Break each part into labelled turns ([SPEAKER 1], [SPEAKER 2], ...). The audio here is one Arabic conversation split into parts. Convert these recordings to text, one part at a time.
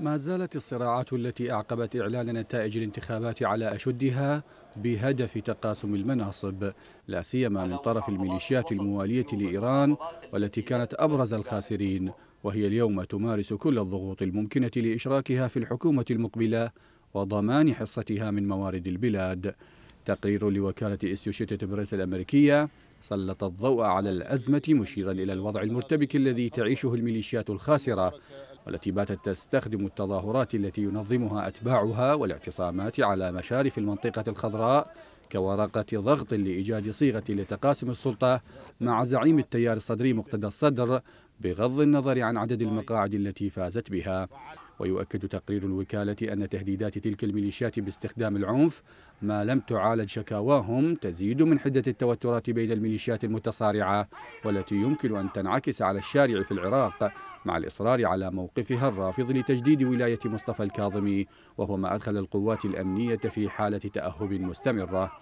[SPEAKER 1] ما زالت الصراعات التي أعقبت إعلان نتائج الانتخابات على أشدها بهدف تقاسم المناصب لا سيما من طرف الميليشيات الموالية لإيران والتي كانت أبرز الخاسرين وهي اليوم تمارس كل الضغوط الممكنة لإشراكها في الحكومة المقبلة وضمان حصتها من موارد البلاد تقرير لوكالة اسيوشيتد بريس الأمريكية سلط الضوء على الأزمة مشيرا إلى الوضع المرتبك الذي تعيشه الميليشيات الخاسرة والتي باتت تستخدم التظاهرات التي ينظمها أتباعها والاعتصامات على مشارف المنطقة الخضراء كورقة ضغط لإيجاد صيغة لتقاسم السلطة مع زعيم التيار الصدري مقتدى الصدر بغض النظر عن عدد المقاعد التي فازت بها ويؤكد تقرير الوكالة أن تهديدات تلك الميليشيات باستخدام العنف ما لم تعالج شكاواهم تزيد من حدة التوترات بين الميليشيات المتصارعة والتي يمكن أن تنعكس على الشارع في العراق مع الإصرار على موقفها الرافض لتجديد ولاية مصطفى الكاظمي وهو ما أدخل القوات الأمنية في حالة تأهب مستمرة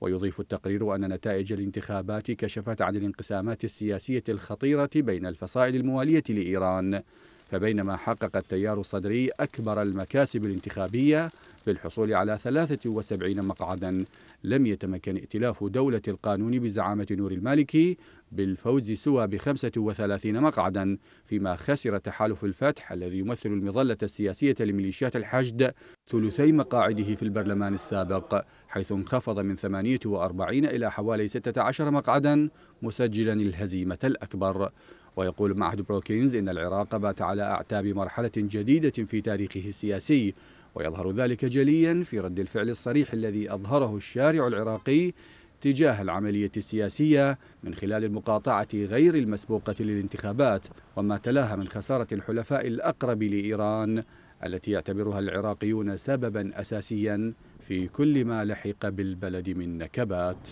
[SPEAKER 1] ويضيف التقرير أن نتائج الانتخابات كشفت عن الانقسامات السياسية الخطيرة بين الفصائل الموالية لإيران فبينما حقق التيار الصدري أكبر المكاسب الانتخابية بالحصول على 73 مقعدا لم يتمكن ائتلاف دولة القانون بزعامة نور المالكي بالفوز سوى ب 35 مقعدا فيما خسر تحالف الفتح الذي يمثل المظلة السياسية لميليشيات الحشد ثلثي مقاعده في البرلمان السابق حيث انخفض من 48 إلى حوالي 16 مقعدا مسجلا الهزيمة الأكبر ويقول معهد بروكينز إن العراق بات على أعتاب مرحلة جديدة في تاريخه السياسي ويظهر ذلك جليا في رد الفعل الصريح الذي أظهره الشارع العراقي تجاه العملية السياسية من خلال المقاطعة غير المسبوقة للانتخابات وما تلاها من خسارة الحلفاء الأقرب لإيران التي يعتبرها العراقيون سببا أساسيا في كل ما لحق بالبلد من نكبات